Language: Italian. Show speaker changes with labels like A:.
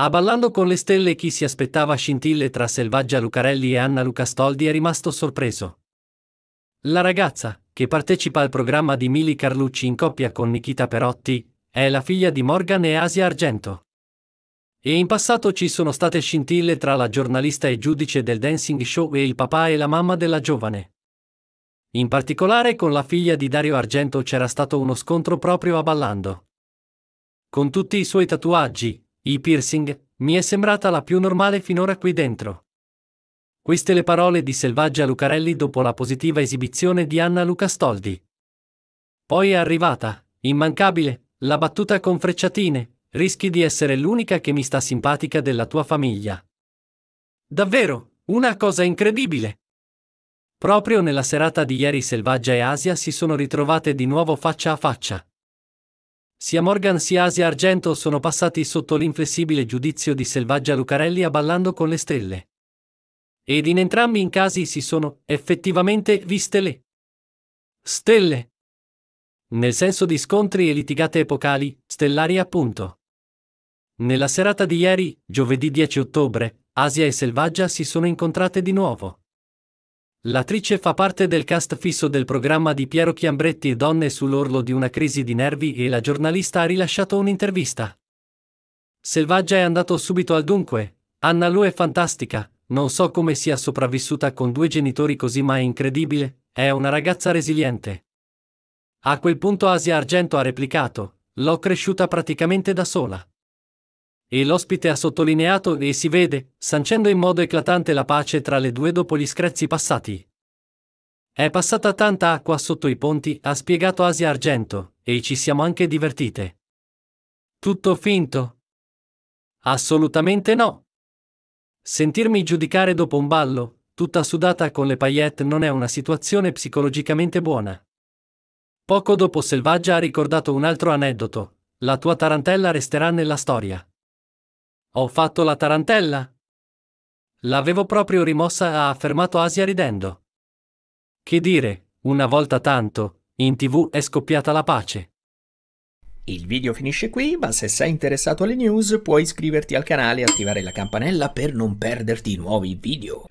A: A ah, Ballando con le stelle chi si aspettava scintille tra Selvaggia Lucarelli e Anna Lucastoldi è rimasto sorpreso. La ragazza, che partecipa al programma di Mili Carlucci in coppia con Nikita Perotti, è la figlia di Morgan e Asia Argento. E in passato ci sono state scintille tra la giornalista e giudice del dancing show e il papà e la mamma della giovane. In particolare con la figlia di Dario Argento c'era stato uno scontro proprio a Ballando. Con tutti i suoi tatuaggi, i piercing, mi è sembrata la più normale finora qui dentro. Queste le parole di Selvaggia Lucarelli dopo la positiva esibizione di Anna Lucastoldi. Poi è arrivata, immancabile, la battuta con frecciatine, rischi di essere l'unica che mi sta simpatica della tua famiglia. Davvero, una cosa incredibile. Proprio nella serata di ieri Selvaggia e Asia si sono ritrovate di nuovo faccia a faccia. Sia Morgan sia Asia Argento sono passati sotto l'inflessibile giudizio di Selvaggia Lucarelli a Ballando con le Stelle. Ed in entrambi i casi si sono effettivamente viste le stelle. Nel senso di scontri e litigate epocali, stellari appunto. Nella serata di ieri, giovedì 10 ottobre, Asia e Selvaggia si sono incontrate di nuovo. L'attrice fa parte del cast fisso del programma di Piero Chiambretti Donne sull'orlo di una crisi di nervi e la giornalista ha rilasciato un'intervista. Selvaggia è andato subito al dunque. Anna Lu è fantastica, non so come sia sopravvissuta con due genitori così ma è incredibile, è una ragazza resiliente. A quel punto Asia Argento ha replicato, l'ho cresciuta praticamente da sola. E l'ospite ha sottolineato e si vede, sancendo in modo eclatante la pace tra le due dopo gli screzi passati. È passata tanta acqua sotto i ponti, ha spiegato Asia Argento, e ci siamo anche divertite. Tutto finto? Assolutamente no. Sentirmi giudicare dopo un ballo, tutta sudata con le paillette non è una situazione psicologicamente buona. Poco dopo Selvaggia ha ricordato un altro aneddoto. La tua tarantella resterà nella storia. Ho fatto la tarantella? L'avevo proprio rimossa, ha affermato Asia ridendo. Che dire, una volta tanto, in tv è scoppiata la pace. Il video finisce qui, ma se sei interessato alle news puoi iscriverti al canale e attivare la campanella per non perderti nuovi video.